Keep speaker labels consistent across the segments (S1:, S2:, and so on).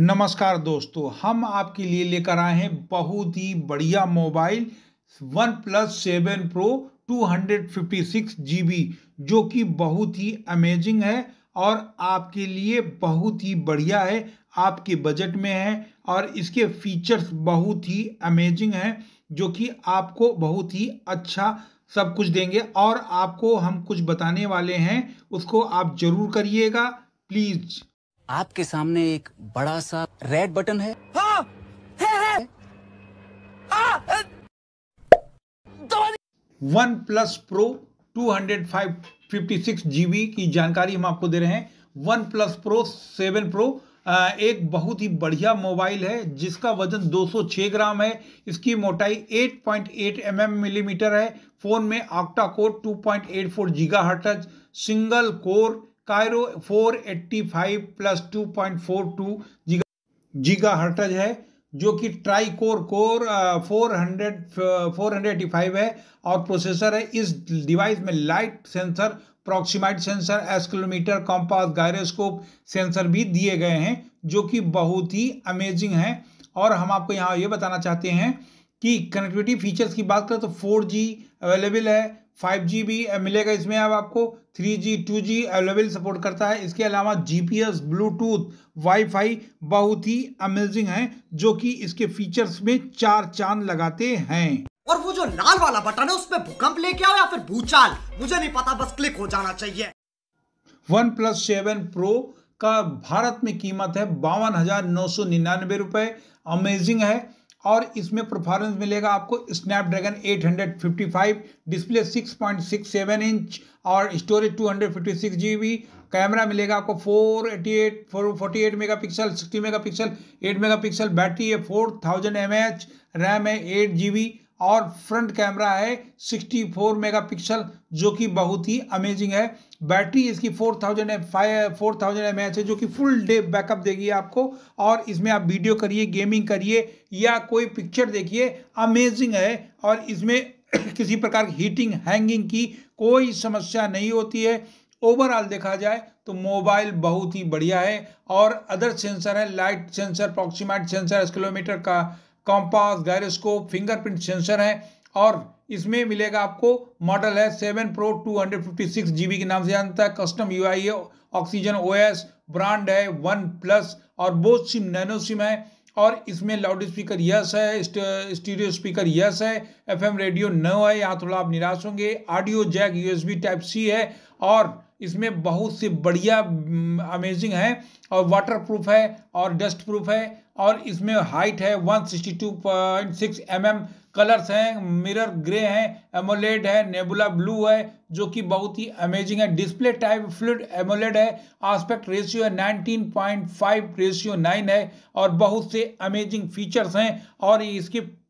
S1: नमस्कार दोस्तों हम आपके लिए लेकर आए हैं बहुत ही बढ़िया mobile OnePlus seven pro two hundred fifty six G B जो कि बहुत ही अमेजिंग है और आपके लिए बहुत ही बढ़िया है आपके बजट में है और इसके फीचर्स बहुत ही अमेजिंग हैं जो कि आपको बहुत ही अच्छा सब कुछ देंगे और आपको हम कुछ बताने वाले हैं उसको आप ज़रूर करिएगा प्लीज़ आपके सामने एक बड़ा सा रेड बटन है हाँ, है, है। आ, वन प्लस प्रो 256 जीबी की जानकारी हम आपको दे रहे हैं OnePlus pro seven pro एक बहुत ही बढ़िया मोबाइल है जिसका वजन 206 ग्राम है इसकी मोटाई 8.8 पॉइंट mm मिलीमीटर है फ़ोन में octa core 2.84 point single core Kryo 485 plus 2.42 giga giga hertz है जो कि tri core core four hundred four hundred five है और प्रोसेसर है इस डिवाइस में light sensor proximity sensor accelerometer compass gyroscope sensor भी दिए गए हैं जो कि बहुत ही अमेजिंग है और हम आपको यहाँ ये बताना चाहते हैं कि कनेक्टिविटी फीचर्स की बात करें तो फोर जी अवेलेबल है फाइव जी भी मिलेगा इसमें अब आपको three G two G available support करता है इसके अलावा G P S Bluetooth wifi बहुत ही अमेजिंग है जो कि इसके फीचर्स में चार चांद लगाते हैं
S2: और वो जो लाल वाला
S1: बटन है उसमें भूकंप लेके आओ या फिर भूचाल मुझे नहीं पता बस क्लिक
S2: हो जाना चाहिए
S1: वन प्लस सेवन प्रो का भारत में कीमत है बावन हजार नौ सौ निन्यानवे रुपए अमेजिंग है और इसमें परफॉर्मेंस मिलेगा आपको स्नैपड्रैगन 855 डिस्प्ले 6.67 इंच और स्टोरेज 256 जीबी कैमरा मिलेगा आपको 488 448 मेगापिक्सल 60 मेगापिक्सल 8 मेगापिक्सल बैटरी है 4000 एमएच रैम है एट जी और फ्रंट कैमरा है 64 मेगापिक्सल जो कि बहुत ही अमेजिंग है बैटरी इसकी 4000 थाउजेंड फाइव फोर थाउजेंड है जो कि फुल डे बैकअप देगी आपको और इसमें आप वीडियो करिए गेमिंग करिए या कोई पिक्चर देखिए अमेजिंग है और इसमें किसी प्रकार की हीटिंग हैंगिंग की कोई समस्या नहीं होती है ओवरऑल देखा जाए तो मोबाइल बहुत ही बढ़िया है और अदर सेंसर है light sensor proximity sensor kilometre का कॉम्पास गायरोस्कोप फिंगरप्रिंट सेंसर है और इसमें मिलेगा आपको मॉडल है seven pro two hundred fifty six G B के नाम से जानता e, है कस्टम यू आई है ऑक्सीजन ओ एस ब्रांड है वन प्लस और बोथ सिम नैनो सिम है और इसमें लाउड स्पीकर यस है स्टीरियो स्पीकर यस है एफएम रेडियो नो है यहाँ थोड़ा आप निराश होंगे audio jack USB type C है और इसमें बहुत सी बढ़िया अमेजिंग हम्म, है और वाटर प्रूफ है और डस्ट प्रूफ है और इसमें हाइट है 162.6 mm कलर्स हैं मिरर ग्रे हैं एमोलेड है नेबुला ब्लू है जो कि बहुत ही अमेजिंग है डिस्प्ले टाइप फ्लूड एमोलेड है आस्पेक्ट रेशियो है 19.5 रेशियो 9 है और बहुत से अमेजिंग फीचर्स हैं और इसके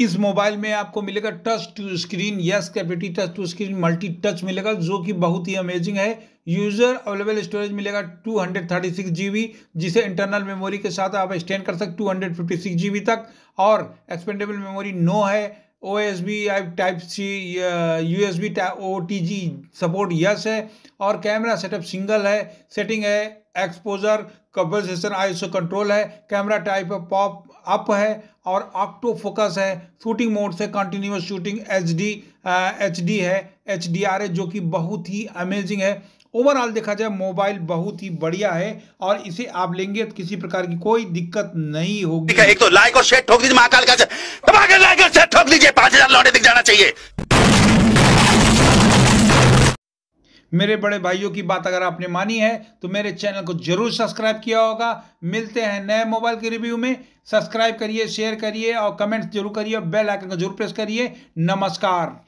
S1: इस मोबाइल में आपको मिलेगा touch to screen yes capacity touch to screen multi touch मिलेगा जो कि बहुत ही अमेजिंग है यूजर अवेलेबल स्टोरेज मिलेगा 236 जीबी जिसे इंटरनल मेमोरी के साथ आप एक्सटेंड कर सकते 256 जीबी तक और एक्सपेंडेबल मेमोरी नो है O S B I type C U S B O T G support yes है और कैमरा सेटअप सिंगल है सेटिंग है एक्सपोजर कंपनसेशन सो कंट्रोल है कैमरा टाइप पॉप अप है और ऑक्टो फोकस है shooting mode से continuous shooting H D H D है एच डी आर है जो कि बहुत ही अमेजिंग है ओवरऑल देखा जाए मोबाइल बहुत ही बढ़िया है और इसे आप लेंगे तो किसी प्रकार की कोई दिक्कत नहीं होगी एक तो लाइक और शेयर ठोक दीजिए महाकाल का लाइक और शेयर ठोक दीजिए पांच हजार लौटे दिख जाना चाहिए मेरे बड़े भाइयों की बात अगर आपने मानी है तो मेरे चैनल को जरूर सब्सक्राइब किया होगा मिलते हैं नए मोबाइल के रिव्यू में सब्सक्राइब करिए शेयर करिए और कमेंट्स जरूर करिए और बेल आइकन को जरूर प्रेस करिए नमस्कार